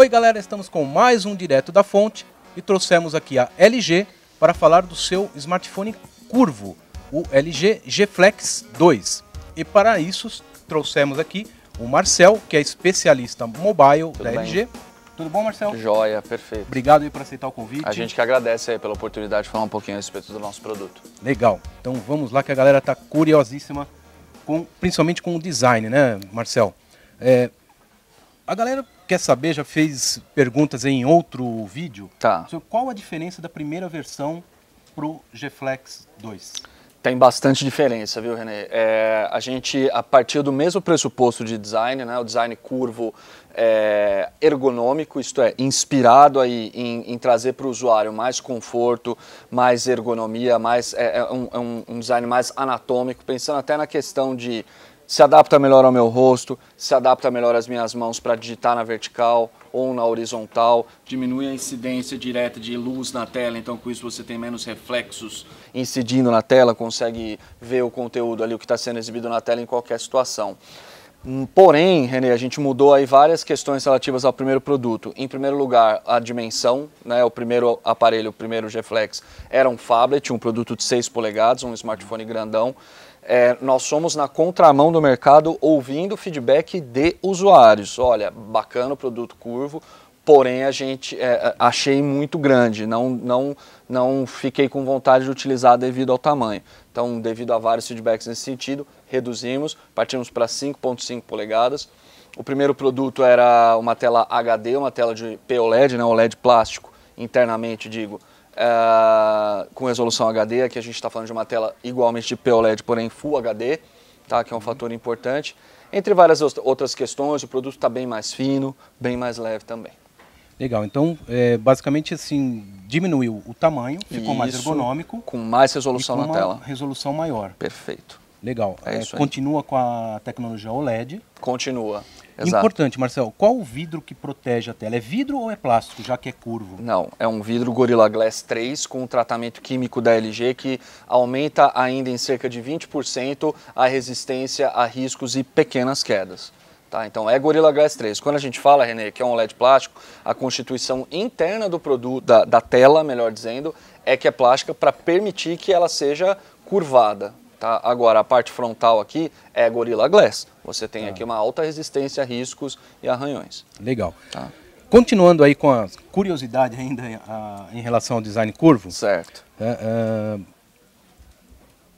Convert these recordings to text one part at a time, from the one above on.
Oi galera, estamos com mais um Direto da Fonte e trouxemos aqui a LG para falar do seu smartphone curvo, o LG G Flex 2. E para isso trouxemos aqui o Marcel, que é especialista mobile Tudo da bem. LG. Tudo bom, Marcel? Joia, perfeito. Obrigado aí por aceitar o convite. A gente que agradece aí pela oportunidade de falar um pouquinho a respeito do nosso produto. Legal. Então vamos lá que a galera está curiosíssima, com, principalmente com o design, né, Marcel? É, a galera quer saber, já fez perguntas em outro vídeo. Tá. Qual a diferença da primeira versão pro o G-Flex 2? Tem bastante diferença, viu, Renê? É, a gente, a partir do mesmo pressuposto de design, né, o design curvo é, ergonômico, isto é, inspirado aí em, em trazer para o usuário mais conforto, mais ergonomia, mais, é, é um, é um, um design mais anatômico, pensando até na questão de se adapta melhor ao meu rosto, se adapta melhor às minhas mãos para digitar na vertical ou na horizontal, diminui a incidência direta de luz na tela, então com isso você tem menos reflexos incidindo na tela, consegue ver o conteúdo ali, o que está sendo exibido na tela em qualquer situação. Hum, porém, René, a gente mudou aí várias questões relativas ao primeiro produto. Em primeiro lugar, a dimensão, né? O primeiro aparelho, o primeiro Flex era um phablet, um produto de 6 polegadas, um smartphone grandão. É, nós somos na contramão do mercado ouvindo feedback de usuários. Olha, bacana o produto curvo, porém a gente é, é achei muito grande, não, não, não fiquei com vontade de utilizar devido ao tamanho. Então, devido a vários feedbacks nesse sentido, reduzimos, partimos para 5.5 polegadas. O primeiro produto era uma tela HD, uma tela de POLED, né, OLED plástico, internamente digo, eh, com resolução HD. Aqui a gente está falando de uma tela igualmente de POLED, porém Full HD, tá, que é um uhum. fator importante. Entre várias outras questões, o produto está bem mais fino, bem mais leve também. Legal, então é, basicamente assim, diminuiu o tamanho, ficou Isso, mais ergonômico. Com mais resolução com na tela. Resolução maior. Perfeito. Legal. É, é continua com a tecnologia OLED. Continua. Exato. Importante, Marcel, qual o vidro que protege a tela? É vidro ou é plástico, já que é curvo? Não, é um vidro Gorilla Glass 3 com um tratamento químico da LG que aumenta ainda em cerca de 20% a resistência a riscos e pequenas quedas. Tá, então é Gorilla Glass 3. Quando a gente fala, Renê, que é um LED plástico, a constituição interna do produto, da, da tela, melhor dizendo, é que é plástica para permitir que ela seja curvada, Tá? Agora, a parte frontal aqui é Gorilla Glass. Você tem ah. aqui uma alta resistência a riscos e arranhões. Legal. Tá? Continuando aí com a curiosidade ainda a, em relação ao design curvo. Certo. A, é, é,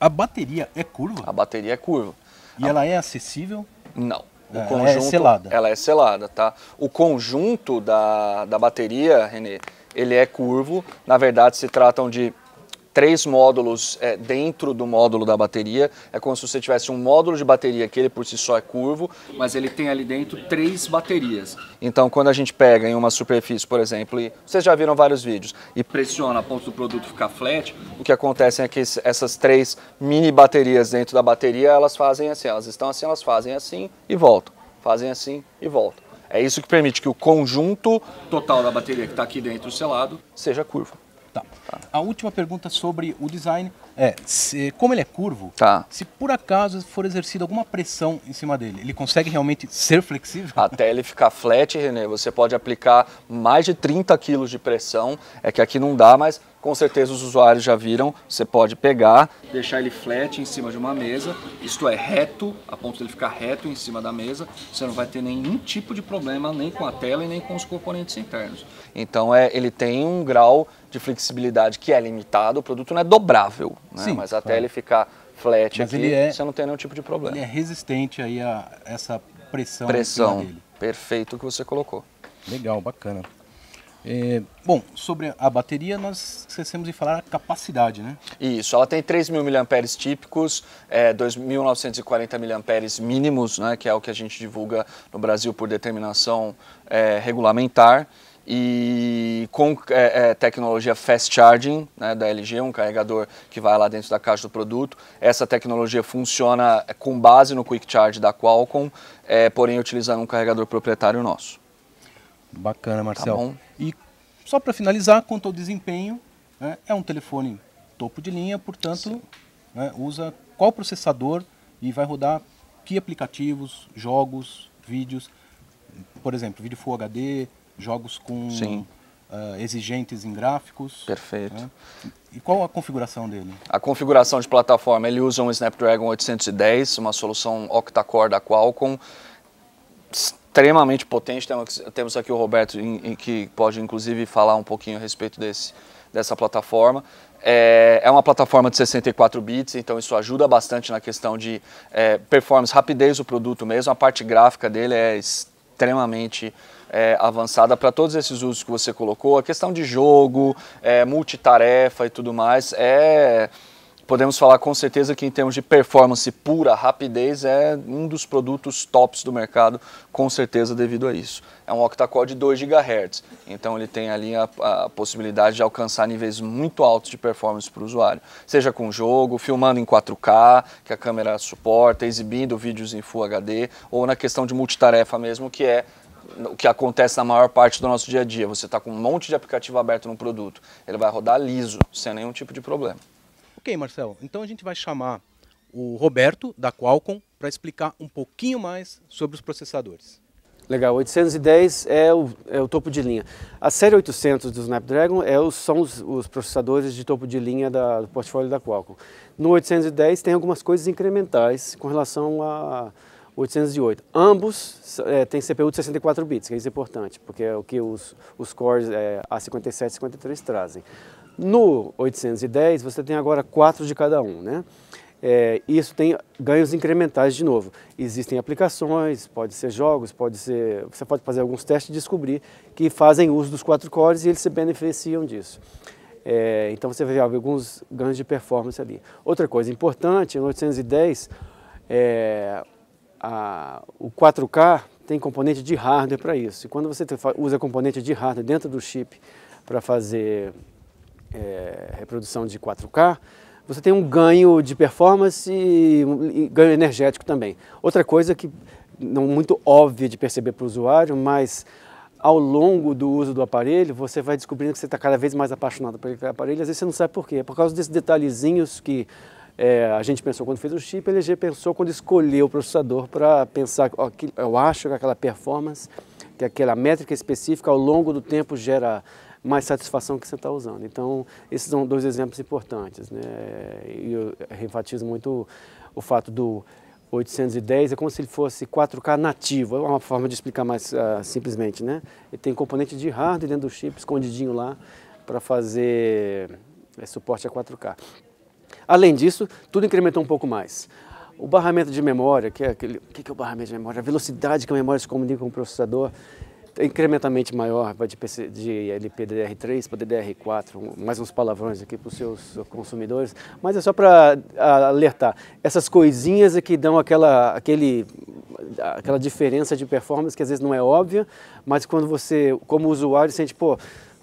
a bateria é curva? A bateria é curva. E ela é acessível? Não. O é, ela é selada. Ela é selada, tá? O conjunto da, da bateria, Renê, ele é curvo. Na verdade, se tratam de três módulos é, dentro do módulo da bateria. É como se você tivesse um módulo de bateria que ele por si só é curvo, mas ele tem ali dentro três baterias. Então, quando a gente pega em uma superfície, por exemplo, e vocês já viram vários vídeos, e pressiona a ponto do produto ficar flat, o que acontece é que essas três mini baterias dentro da bateria, elas fazem assim, elas estão assim, elas fazem assim e voltam. Fazem assim e voltam. É isso que permite que o conjunto total da bateria que está aqui dentro selado seja curvo. Tá. A última pergunta sobre o design é, se, como ele é curvo, tá. se por acaso for exercida alguma pressão em cima dele, ele consegue realmente ser flexível? Até ele ficar flat, Renê, você pode aplicar mais de 30 quilos de pressão, é que aqui não dá, mas com certeza os usuários já viram, você pode pegar, deixar ele flat em cima de uma mesa, isto é, reto, a ponto de ele ficar reto em cima da mesa, você não vai ter nenhum tipo de problema nem com a tela e nem com os componentes internos. Então é, ele tem um grau de flexibilidade que é limitado, o produto não é dobrável, né? Sim, mas até ele ficar flat mas aqui, é, você não tem nenhum tipo de problema. Ele é resistente aí a essa pressão, pressão dele. Perfeito que você colocou. Legal, bacana. É, bom, sobre a bateria, nós esquecemos de falar a capacidade, né? Isso, ela tem 3.000 mAh típicos, é, 2.940 mAh mínimos, né, que é o que a gente divulga no Brasil por determinação é, regulamentar. E com é, é, tecnologia Fast Charging né, da LG, um carregador que vai lá dentro da caixa do produto. Essa tecnologia funciona com base no Quick Charge da Qualcomm, é, porém utilizando um carregador proprietário nosso. Bacana, Marcel. Tá e só para finalizar, quanto ao desempenho, né, é um telefone topo de linha, portanto, né, usa qual processador e vai rodar que aplicativos, jogos, vídeos. Por exemplo, vídeo Full HD, jogos com uh, exigentes em gráficos. Perfeito. Né? E qual a configuração dele? A configuração de plataforma, ele usa um Snapdragon 810, uma solução octa-core da Qualcomm extremamente potente. Temos aqui o Roberto, que pode inclusive falar um pouquinho a respeito desse, dessa plataforma. É, é uma plataforma de 64 bits, então isso ajuda bastante na questão de é, performance, rapidez do produto mesmo. A parte gráfica dele é extremamente é, avançada para todos esses usos que você colocou. A questão de jogo, é, multitarefa e tudo mais é podemos falar com certeza que em termos de performance pura, rapidez, é um dos produtos tops do mercado, com certeza devido a isso. É um octa-core de 2 GHz, então ele tem ali a, a, possibilidade de alcançar níveis muito altos de performance para o usuário, seja com jogo, filmando em 4K, que a câmera suporta, exibindo vídeos em Full HD, ou na questão de multitarefa mesmo, que é o que acontece na maior parte do nosso dia a dia. Você está com um monte de aplicativo aberto no produto, ele vai rodar liso, sem nenhum tipo de problema. Ok, Marcel, então a gente vai chamar o Roberto, da Qualcomm, para explicar um pouquinho mais sobre os processadores. Legal, 810 é o, é o topo de linha. A série 800 do Snapdragon é os, são os, os, processadores de topo de linha da, do portfólio da Qualcomm. No 810 tem algumas coisas incrementais com relação a 808. Ambos é, têm CPU de 64 bits, que é isso importante, porque é o que os, os cores é, A57 e 53 trazem. No 810 você tem agora quatro de cada um, né? É, isso tem ganhos incrementais de novo. Existem aplicações, pode ser jogos, pode ser. Você pode fazer alguns testes e descobrir que fazem uso dos quatro cores e eles se beneficiam disso. É, então você vai ver alguns ganhos de performance ali. Outra coisa importante, no 810, é, a, o 4K tem componente de hardware para isso. E quando você usa componente de hardware dentro do chip para fazer é, reprodução de 4K, você tem um ganho de performance e, e ganho energético também. Outra coisa que não muito óbvia de perceber para o usuário, mas ao longo do uso do aparelho, você vai descobrindo que você está cada vez mais apaixonado por aquele aparelho, às vezes você não sabe por quê. É por causa desses detalhezinhos que é, a gente pensou quando fez o chip, a LG pensou quando escolheu o processador para pensar, ó, que, eu acho que aquela performance, que aquela métrica específica ao longo do tempo gera mais satisfação que você está usando. Então, esses são dois exemplos importantes. Né? E eu enfatizo muito o fato do 810 é como se ele fosse 4K nativo, é uma forma de explicar mais uh, simplesmente, né? Ele tem componente de hardware dentro do chip, escondidinho lá, para fazer é, suporte a 4K. Além disso, tudo incrementou um pouco mais. O barramento de memória, que é aquele, o que é o barramento de memória? A velocidade que a memória se comunica com o processador, é incrementalmente maior de, PC, de LPDDR3 para DDR4, mais uns palavrões aqui para os seus consumidores, mas é só para alertar. Essas coisinhas é que dão aquela, aquele, aquela diferença de performance que às vezes não é óbvia, mas quando você, como usuário, sente, pô,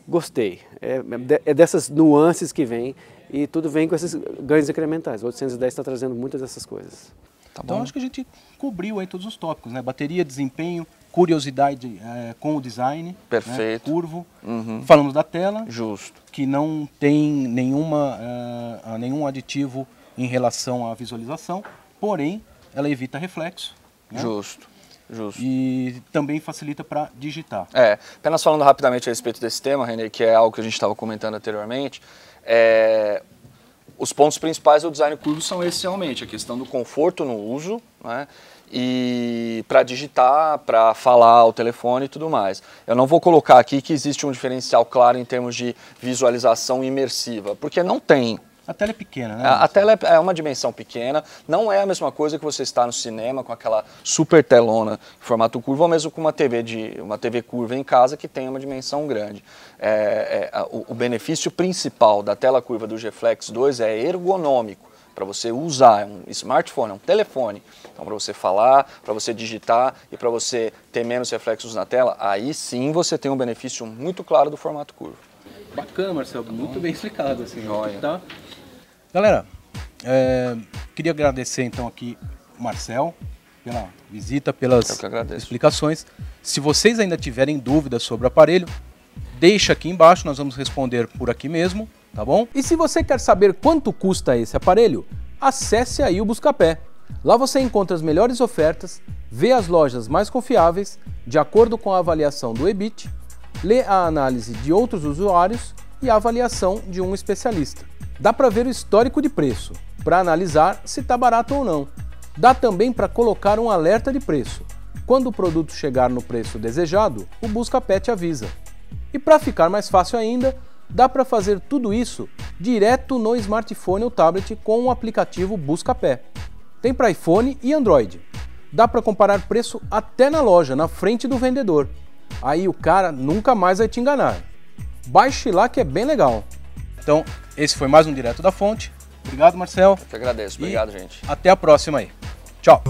gostei. É, é, é dessas nuances que vem e tudo vem com esses ganhos incrementais. O 810 está trazendo muitas dessas coisas. Tá então acho que a gente cobriu aí todos os tópicos, né? Bateria, desempenho, curiosidade é, com o design. Né, Perfeito. Né, curvo. Uhum. Falamos da tela. Justo. Que não tem nenhuma, uh, nenhum aditivo em relação à visualização, porém ela evita reflexo. Né? Justo. Justo. E também facilita para digitar. É, apenas falando rapidamente a respeito desse tema, Renê, que é algo que a gente estava comentando anteriormente, é, os pontos principais do design curvo são essencialmente a questão do conforto no uso, né? e para digitar, para falar ao telefone e tudo mais. Eu não vou colocar aqui que existe um diferencial claro em termos de visualização imersiva, porque não tem. A tela é pequena, né? A, a, tela é, é uma dimensão pequena, não é a mesma coisa que você está no cinema com aquela super telona em formato curvo, ou mesmo com uma TV, de, uma TV curva em casa que tem uma dimensão grande. É, é, o, o benefício principal da tela curva do G-Flex 2 é ergonômico para você usar. É um smartphone, é um telefone. Então, para você falar, para você digitar e para você ter menos reflexos na tela, aí sim você tem um benefício muito claro do formato curvo. Bacana, Marcelo. Tá muito então, bem explicado. Assim, né? Joia. Tá... Galera, é, queria agradecer então aqui o Marcel pela visita, pelas explicações. Se vocês ainda tiverem dúvidas sobre o aparelho, deixa aqui embaixo, nós vamos responder por aqui mesmo tá bom? E se você quer saber quanto custa esse aparelho, acesse aí o Buscapé. Lá você encontra as melhores ofertas, vê as lojas mais confiáveis, de acordo com a avaliação do EBIT, lê a análise de outros usuários e a avaliação de um especialista. Dá para ver o histórico de preço, para analisar se está barato ou não. Dá também para colocar um alerta de preço. Quando o produto chegar no preço desejado, o Buscapé te avisa. E para ficar mais fácil ainda, Dá para fazer tudo isso direto no smartphone ou tablet com o aplicativo Busca Pé. Tem para iPhone e Android. Dá para comparar preço até na loja, na frente do vendedor. Aí o cara nunca mais vai te enganar. Baixe lá que é bem legal. Então, esse foi mais um Direto da Fonte. Obrigado, Marcel. Eu que agradeço. Obrigado, e gente. Até a próxima aí. Tchau.